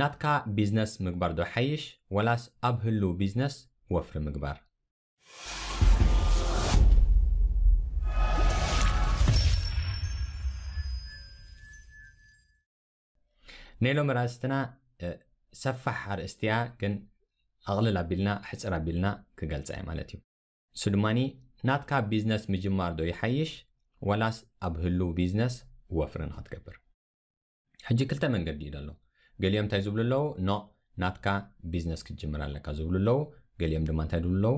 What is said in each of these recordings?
ናትካ ቢዝነስ ምግባር ዶ ሓይሽ ወላስ ኣብ ህሉ ቢዝነስ ወፍሪ ምግባር ናይ ሎም ራእስትና ሰፋሕ ኣርእስትያ ግን ኣቕልል ኣቢልና ሕፅር ኣቢልና ክገልፃ እዩ ማለት እዩ ንሱ ድማኒ ናትካ ቢዝነስ ምጅማር ዶ ይሓይሽ ወላስ ኣብ ህሉ ቢዝነስ ወፍሪ ንክትገብር ሕጂ ክልተ መንገዲ እዩ ዘሎ ገሊኦም እንታይ ዝብሉ ኣለው ኖ ናትካ ቢዝነስ ክትጅምር ኣለካ ዝብሉ ኣለው ገሊኦም ድማ እንታይ ዝብሉ ኣለው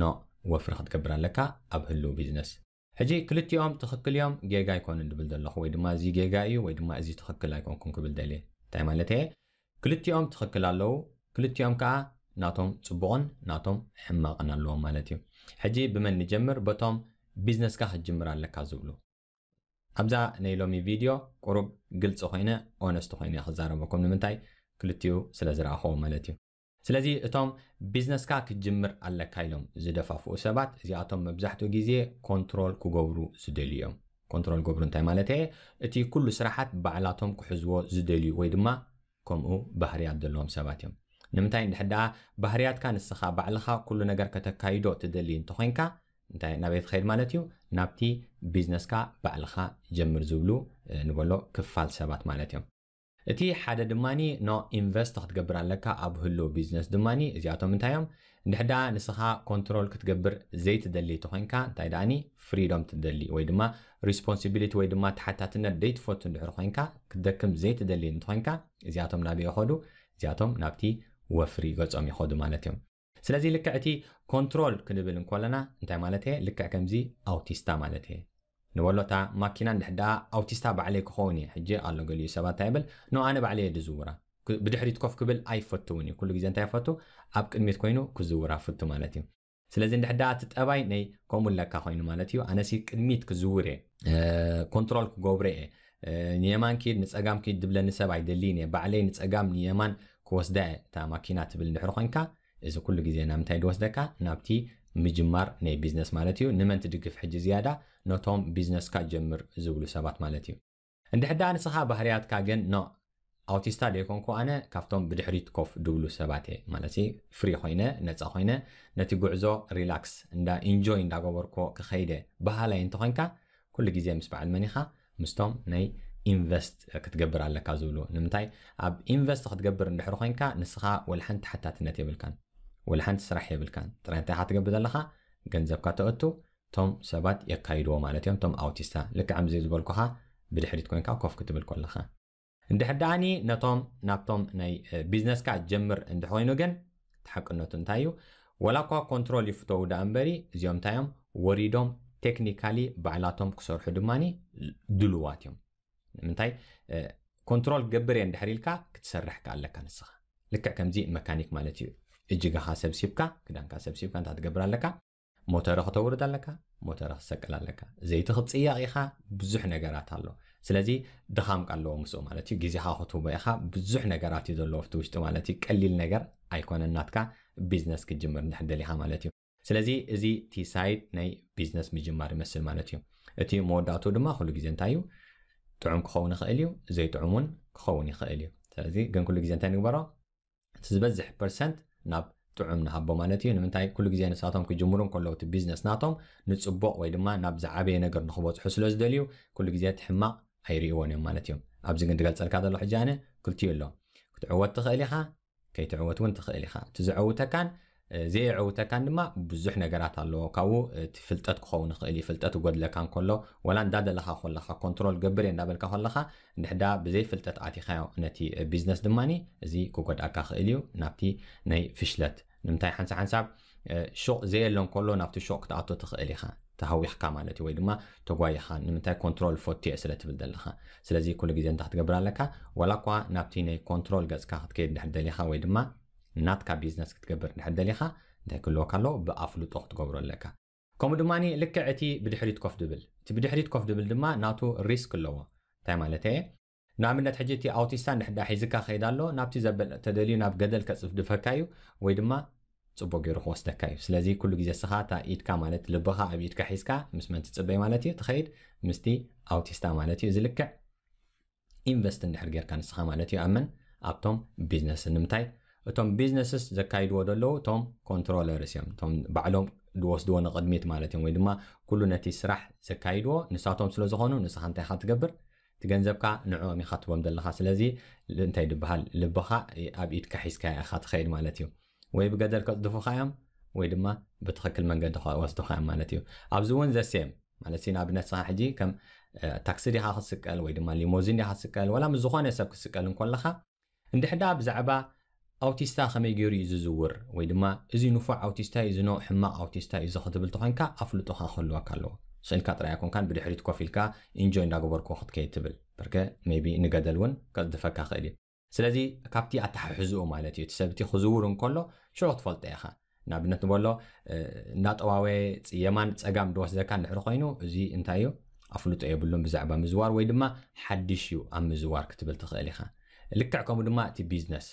ኖ ወፍሪ ክትገብር ኣለካ ኣብ ህልው ቢዝነስ ሕጂ ክልቲኦም ትኽክል እዮም ጌጋ ኣይኮንን ድብል ዘለኹ ወይ ድማ እዚ ጌጋ እዩ ወይ ድማ እዚ ትኽክል ኣይኮንኩም ክብል ደልየ እንታይ ማለት እየ ክልቲኦም ትኽክል ኣለው ክልቲኦም ከዓ ናቶም ፅቡቕን ናቶም ሕማቕን ኣለዎም ማለት እዩ ሕጂ ብመን ንጀምር በቶም ቢዝነስካ ክትጅምር ኣለካ ዝብሉ ኣብዛ ናይ ሎሚ ቪድዮ ቁሩብ ግልፂ ኮይነ ኦነስቲ ኮይኑ ክዛረበኩም ንምንታይ ክልትኡ ስለ ዝረኣኸቦ ማለት እዩ ስለዚ እቶም ቢዝነስካ ክጅምር ኣለካ ኢሎም ዝደፋፍኡ ሰባት እዚኣቶም መብዛሕትኡ ግዜ ኮንትሮል ክገብሩ ዝደልዩ እዮም ኮንትሮል ገብሩ እንታይ ማለት የ እቲ ኩሉ ስራሓት ባዕላቶም ክሕዝዎ ዝደልዩ ወይ ድማ ከምኡ ባህርያት ዘለዎም ሰባት እዮም ንምንታይ ንድሕ ደኣ ባህርያትካ ንስኻ ባዕልኻ ኩሉ ነገር ከተካይዶ ትደሊ እንተኮንካ እንታይ ናበይ ትኸይድ ማለት እዩ ናብቲ ቢዝነስካ ባዕልኻ ጀምር ዝብሉ ንበሎ ክፋል ሰባት ማለት እዮም እቲ ሓደ ድማኒ ኖ ኢንቨስት ክትገብር ኣለካ ኣብ ህሎ ቢዝነስ ድማኒ እዚኣቶም እንታይ እዮም ንድሕዳ ንስኻ ኮንትሮል ክትገብር ዘይትደሊ ኮንካ እንታይ ደኣኒ ፍሪዶም ትደሊ ወይ ድማ ሪስፖንሲቢሊቲ ወይ ድማ ተሓታትነት ዘይትፈቱ ንድሕሪ ኮንካ ክትደክም ዘይትደሊ እንትኮንካ እዚኣቶም ናብ ይኸዱ እዚኣቶም ናብቲ ወፍሪ ገጾም ይኸዱ ማለት እዮም ስለዚ ልክዕ እቲ ኮንትሮል ክንብል እንከለና እንታይ ማለት እየ ልክዕ ከምዚ ኣውቲስታ ማለት እየ ንበሎ እታ ማኪና እንድሕ ደኣ ኣውቲስታ ባዕለይ ክኸውን እየ ሕጂ ኣሎ ገሊዩ ሰባት እንታይ ይብል ኖ ኣነ ባዕለየ ድዝውራ ብድሕሪት ኮፍ ክብል ኣይፈትውን እዩ ኩሉ ግዜ እንታይ ይፈቱ ኣብ ቅድሚት ኮይኑ ክዝውራ ፍቱ ማለት እዩ ስለዚ እንድሕ ደኣ እቲ ጠባይ ናይ ከምኡ ለካ ኮይኑ ማለት እዩ ኣነሲ ቅድሚት ክዝውር እየ ኮንትሮል ክገብሮ እየ ንየማን ኪድ ንፀጋም ኪድ ድብለኒ ሰብ ኣይደሊን እየ ባዕለይ ንፀጋም ንየማን ክወስዳ እየ እታ ማኪና ትብል እንድሕሪ ኮንካ እዚ ኩሉ ግዜ ና ምንታይ ድወስደካ ናብቲ ምጅማር ናይ ቢዝነስ ማለት እዩ ንመን ትድግፍ ሕጂ ዝያዳ ነቶም ቢዝነስካ ጀምር ዝብሉ ሰባት ማለት እዩ እንድሕዳ ዳ ንስኻ ባህርያትካ ግን ኖ ኣውቲስታ ደይኮንኩ ኣነ ካብቶም ብድሕሪት ኮፍ ድብሉ ሰባት እየ ማለት ፍሪ ኮይነ ነፃ ኮይነ ነቲ ጉዕዞ ሪላክስ እንዳ ኢንጆይ እንዳገበርኮ ክኸይደ ባህላይ እንተኮንካ ኩሉ ግዜ ምስ በዓል መኒኻ ምስቶም ናይ ኢንቨስት ክትገብር ኣለካ ዝብሉ ንምንታይ ኣብ ኢንቨስት ክትገብር እንድሕሪ ኮንካ ንስኻ ወላ ሓታትነት የብልካን ولحن تسرح يبلكان ترى انت حتى قبل لها جنزب كاتو توم سبات يكايدو مالت يوم توم اوتيستا لك عم زيز بالكوها بدحريت كوين كاو كوف كتب الكل لها عند حد عني نتوم نابتوم ناي بيزنس كا جمر عند حوينو جن تحق النوتون تايو ولا كوا كنترول يفتوه دامبري زيوم تايوم وريدوم تكنيكالي بعلاتهم كسر حدوماني دلواتهم من تاي كنترول جبري عند حريلكا كتسرح كالك نسخة لك كم زي ميكانيك مالتي እጅጋ ሲብካ ክዳንካ ሰብ ሲብካ እንታ ትገብር ኣለካ ሞተረ ክተውርድ ኣለካ ሞተረ ክሰቀል ኣለካ ዘይቲ ክትፅያቅ ኢኻ ብዙሕ ነገራት ኣሎ ስለዚ ድኻምካ ኣለዎ ምስኡ ማለት እዩ ግዜካ ክትህቦ ኢኻ ብዙሕ ነገራት እዩ ዘለዎ ፍቲ ውሽጢ ማለት እዩ ቀሊል ነገር ኣይኮነናትካ ቢዝነስ ክጅምር ንድሕር ማለት እዩ ስለዚ እዚ ቲ ሳይድ ናይ ቢዝነስ ምጅማር ይመስል ማለት እዩ እቲ መወዳእቱ ድማ ኩሉ ግዜ እንታይ እዩ ጥዑም ክኸውን ይኽእል እዩ ዘይጥዑም እውን ክኸውን ይኽእል እዩ ስለዚ ግን ኩሉ ግዜ እንታይ ንግበሮ እቲ ዝበዝሕ ፐርሰንት ናብ ጥዑም ንሃቦ ማለት እዩ ንምንታይ ኩሉ ግዜ ንሳቶም ክጅምሩ ከለዉ እቲ ቢዝነስ ናቶም ንፅቡቕ ወይ ድማ ናብ ዝዓበየ ነገር ንክበፅሑ ስለ ዝደልዩ ኩሉ ግዜ ትሕማቕ ኣይርእዎን እዮም ማለት እዮም ኣብዚ ግን ትገልፀልካ ዘሎ ሕጂ ኣነ ክልትዩ ኣሎ ክትዕወት ትኽእል ኢኻ ከይትዕወት እውን ትኽእል ኢኻ እቲ ዝዕውተካን زي عوتا كان ما بزح نجارات الله كاو اه، تفلتت خون خلي فلتت وقد لك عن كله ولا نداد لها خون لها كنترول جبر ينقبل كه لها نحدا بزي فلتت عتي خيو نتي بزنس دماني زي كقد أك خليو نبتي ني فشلت نمتاي حنس حنساب اه، شو زي اللون كله نبتي شو كت عطوا تخلي خا تهوي حكام على توي دما تقوي خا نمتاي كنترول فوتي أسرة تبدل لها سلزي كل جزء تحت جبر لك ولا قا نبتي ني كنترول جز كه تكيد نحدا لها ويدما ናትካ ቢዝነስ ክትገብር ድሕር ደሊኻ እንታይ ክህልዎ ከሎ ብኣፍልጦ ክትገብሮ ኣለካ ከምኡ ድማ ልክዕ እቲ ብድሕሪት ኮፍ ድብል እቲ ብድሕሪት ኮፍ ድብል ድማ ናቱ ሪስክ ኣለዎ እንታይ ማለት እየ ንኣብነት ሕጂ እቲ ኣውቲስታ ንሕዳ ሒዝካ ከይድ ኣሎ ናብቲ ዘበል ተደልዩ ናብ ገደል ከፅፍ ድፈካ እዩ ወይ ድማ ፅቡቅ ገይሩ ክወስደካ እዩ ስለዚ ኩሉ ግዜ ስኻ እታ ኢድካ ማለት ልብኻ ኣብ ኢድካ ሒዝካ ምስ መን ትፅበይ ማለት እዩ ትኸይድ ምስቲ ኣውቲስታ ማለት እዩ ዝልክዕ ኢንቨስት እንድሕር ጌርካ ንስኻ ማለት እዩ ኣመን ኣብቶም ቢዝነስ ንምንታይ توم بزنسس زكايد ودلو توم كنترولرز يم توم بعلوم الوصدوة نقدميت مالتهم ويدما كل نتي سرح زكايد و نساتهم سلو زخونو نسخ انتي خات قبر تجنزبك نعوم يخات بام دل خاص لذي لنتي دبها لبخا اب ايد كحيس كاي اخات خير مالتهم ويبقدر كدفو خايم ويدما بتخكل من قد وصدو خايم مالتهم ابزون ذا سيم مالتين اب نسخ حجي كم تاكسي ديها خاص سكال ويدما ليموزين ديها سكال ولا مزخون يسبك سكال نكون لخا عندي ኣውቲስታ ከመይ ገይሩ እዩ ዝዝውር ወይ ድማ እዚ ንፉዕ ኣውቲስታ እዩ ዝነው ሕማቕ ኣውቲስታ እዩ ዝኽትብል ተኾንካ ኣፍልጦካ ክህልወካ ኣለዎ ስእልካ ጥራይ ኮንካን ብድሕሪት ኮፍ ኢልካ ኢንጆይ እንዳገበርኩ ክትከይድ ትብል በርከ ሜቢ ንገደል እውን ከጥድፈካ ክእል እዩ ስለዚ ካብቲ ኣተሓሕዝኡ ማለት እዩ እቲ ሰብቲ ክዝውር እንከሎ ሽዑ ክትፈልጦ ኢኻ ንኣብነት ንበሎ እናጠዋወ ፅየማን ፀጋም ድወስደካ ንድሕሪ ኮይኑ እዚ እንታይ እዩ ኣፍልጦ የብሉን ብዛዕባ ምዝዋር ወይ ድማ ሓድሽ እዩ ኣብ ምዝዋር ክትብል ትኽእል ኢኻ ልክዕ ከምኡ ድማ እቲ ቢዝነስ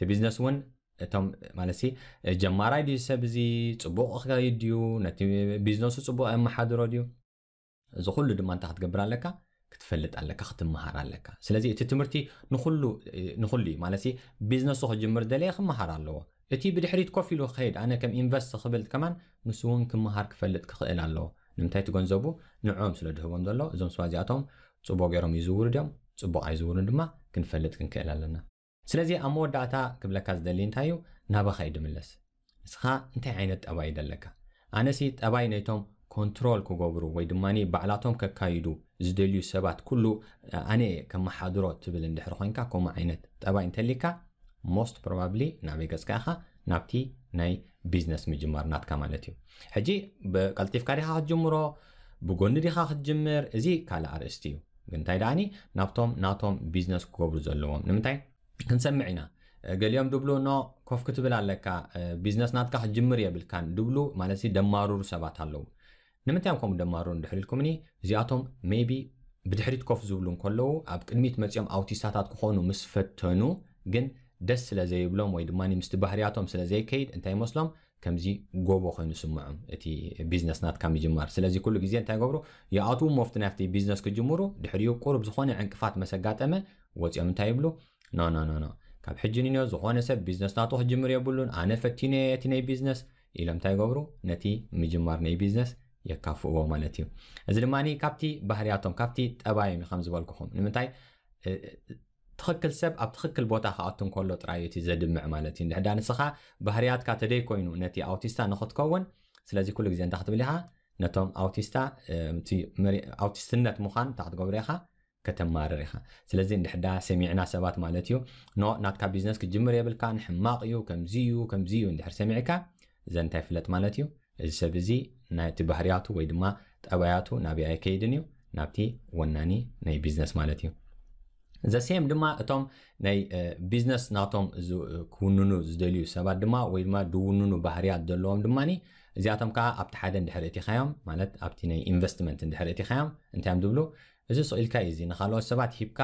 እቲ ቢዝነስ እውን እቶም ማለት ጀማራይ ድዩ ሰብ እዚ ፅቡቅ ክከይድ ድዩ ነቲ ቢዝነሱ ፅቡቅ የመሓድሮ ድዩ እዚ ኩሉ ድማ እንታይ ክትገብር ኣለካ ክትፈልጥ ኣለካ ክትመሃር ኣለካ ስለዚ እቲ ትምህርቲ ንኩሉ እዩ ማለት ቢዝነሱ ክጅምር ደለየ ክመሃር ኣለዎ እቲ ብድሕሪት ኮፍ ኢሉ ክከይድ ኣነ ከም ኢንቨስት ክብል ከማን ንሱ እውን ክመሃር ክፈልጥ ክኽእል ኣለዎ ንምንታይ ትገንዘቡ ንዕኦም ስለ ድህቦም ዘሎ እዞም ስዋ እዚኣቶም ፅቡቅ ገይሮም ይዝውሩ ድዮም ፅቡቅ ኣይዝውሩን ድማ ክንፈልጥ ክንክእል ኣለና ስለዚ ኣብ መወዳእታ ክብለካ ዝደሊ እንታይ እዩ ናባኻ ይድምለስ ንስኻ እንታይ ዓይነት ጠባይ ደለካ ኣነሲ ጠባይ ናይቶም ኮንትሮል ክገብሩ ወይ ድማ ባዕላቶም ከካይዱ ዝደልዩ ሰባት ኩሉ ኣነየ ከመሓድሮ ትብል እንድሕሪ ኮንካ ከምኡ ዓይነት ጠባይ እንተሊካ ሞስት ፕሮባብሊ ናበይ ገፅካ ኢኻ ናብቲ ናይ ቢዝነስ ምጅማር ናትካ ማለት እዩ ሕጂ ብቀልጢፍካ ዲኻ ክትጅምሮ ብጎኒ ዲኻ ክትጅምር እዚ ካልእ ኣርእስቲ እዩ ግንታይ ደኣኒ ናብቶም ናቶም ቢዝነስ ክገብሩ ዘለዎም ንምንታይ ክንሰምዕ ኢና ገሊኦም ድብሉ ኖ ኮፍ ክትብል ኣለካ ቢዝነስ ናትካ ክጅምር የብልካን ድብሉ ማለት ደማሩሩ ሰባት ኣለው ንምንታይ ከምኡ ደማሩሩ ንድሕሪ ኢልኩምኒ እዚኣቶም ቢ ብድሕሪት ኮፍ ዝብሉ ከለዉ ኣብ ቅድሚት መፂኦም ኣውቲስታታት ክኾኑ ምስ ፈተኑ ግን ደስ ስለ ዘይብሎም ወይ ድማ ምስቲ ባህርያቶም ስለዘይከይድ እንታይ ይመስሎም ከምዚ ጎቦ ኮይኑ ስምዖም እቲ ቢዝነስ ናትካ ምጅማር ስለዚ ኩሉ ግዜ እንታይ ገብሩ የኣትዉ ሞፍቲ ናፍቲ ቢዝነስ ክጅምሩ ድሕሪኡ ቁርብ ዝኾነ ዕንቅፋት መሰጋጠመ ወፂኦም እንታይ ይብሉ نو نو نو نو كاب حجني نو زخوان سب بزنس ناتو حجمر يبولون انا فتيني يتيني بزنس إلم تاي قبرو نتي مجمار ني بزنس يكافو او مالتي ازل ماني كابتي بحرياتهم كابتي تباية مخامز بالكوخم نمتاي تخكل سب اب تخكل بوتا خاطن كله ترايتي زد مع مالتي نحن دان سخا بحريات كاتدي كوينو نتي اوتيستا نخد كون سلازي كل زين تحت بليها نتوم اوتيستا اه تي مري اوتيستنت مخان تحت قبريخا ከተማርር ኢኻ ስለዚ እንድሕዳ ሰሚዕና ሰባት ማለት እዩ ኖ ናትካ ቢዝነስ ክጅምር የብልካ ንሕማቕ እዩ ከምዚ እዩ ከምዚ እዩ እንድሕር ሰሚዕካ እዘ እንታይ ፍለጥ ማለት እዩ እዚ ሰብ እዚ ናቲ ባህርያቱ ወይ ድማ ጠባያቱ ናብኣ ከይድን እዩ ናብቲ ወናኒ ናይ ቢዝነስ ማለት እዩ ዘሴም ድማ እቶም ናይ ቢዝነስ ናቶም ክውንኑ ዝደልዩ ሰባት ድማ ወይ ድማ ድውንኑ ባህርያት ዘለዎም ድማኒ እዚኣቶም ከዓ ኣብቲ ሓደ እንድሕር እቲኻዮም ማለት ኣብቲ ናይ ኢንቨስትመንት እንድሕር እቲኻዮም እንታይ እዮም ድብሉ እዚ ስኢልካ እዩ እዚ ንካልኦት ሰባት ሂብካ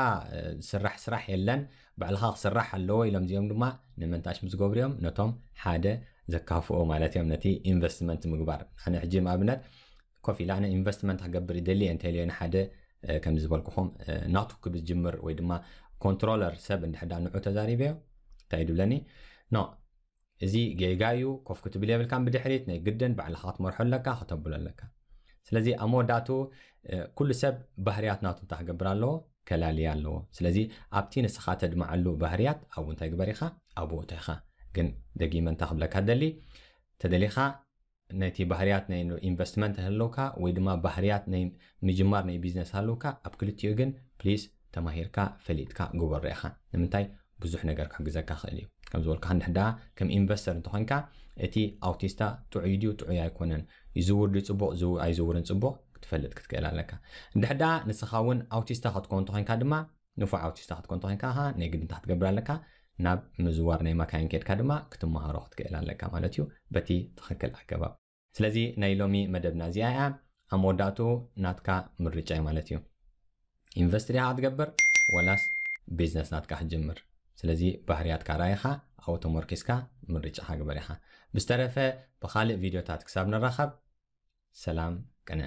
ዝስራሕ ስራሕ የለን ባዕልካ ክስራሕ ኣለዎ ኢሎም እዚኦም ድማ ንምንታሽ ምስ ገብሩ እዮም ነቶም ሓደ ዘካፍኦ ማለት እዮም ነቲ ኢንቨስትመንት ምግባር ኣነ ሕጂ ኣብነት ኮፍ ኢላ ኣነ ኢንቨስትመንት ክገብር ይደሊ እንተልዮ ንሓደ ከም ዝበልኩኹም ናቱ ክብዝጅምር ወይ ድማ ኮንትሮለር ሰብ እንድሕዳ ንዑ ተዛሪበዮ እንታይ ድብለኒ ኖ እዚ እዩ ኮፍ ክትብል የብልካ ብድሕሪት ናይ ግደን ባዕልካ ክትመርሖ ኣለካ ክተብሎ ኣለካ ስለዚ ኣብ መወዳእቱ ኩሉ ሰብ ባህርያት ናቱ እንታይ ክገብር ኣለዎ ከላልየ ኣለዎ ስለዚ ኣብቲ ንስኻ ተድማዓሉ ባህርያት ኣብኡ እንታይ ግበር ኢኻ ኣብ ኣብኡ ኢኻ ግን ደጊመ እንታ ክብለካ ደሊ ተደሊኻ ነቲ ባህርያት ናይ ኢንቨስትመንት ሃለውካ ወይ ድማ ባህርያት ናይ ምጅማር ናይ ቢዝነስ ሃለውካ ኣብ ክልትኡ ግን ፕሊስ ተማሂርካ ፈሊጥካ ግበሮ ኢኻ ንምንታይ ብዙሕ ነገር ክሕግዘካ ክእል እዩ ከም ዝበልካ ንድሕዳ ከም ኢንቨስተር እንተኮንካ እቲ ኣውቲስታ ጥዑይ ድዩ ጥዑይ ኣይኮነን እዩ ዝውር ድዩ ፅቡቅ ኣይዝውርን ፅቡቅ ክትፈልጥ ክትክእል ኣለካ እንድሕ ዳ ንስኻ እውን ኣውቲስታ ክትኮንቶ ኮንካ ድማ ንፉዕ ኣውቲስታ ክትኮንቶ ኮንካ ኸ ናይ ግድንታ ክትገብር ኣለካ ናብ ምዝዋር ናይ መካይን ኬድካ ድማ ክትመሃሮ ክትክእል ኣለካ ማለት እዩ በቲ ትኽክል ኣገባብ ስለዚ ናይ ሎሚ መደብና እዚኣ እያ ኣብ መወዳእትኡ ናትካ ምርጫ እዩ ማለት እዩ ዩኒቨርስቲ ዲኻ ክትገብር ወላስ ቢዝነስ ናትካ ክትጅምር ስለዚ ባህርያትካ ራኢኻ ኣውቶሞርኪስካ ምርጫ ካግበር ኢኻ ብዝተረፈ ብካልእ ቪድዮታት ክሳብ ንራኸብ ሰላም ቅነ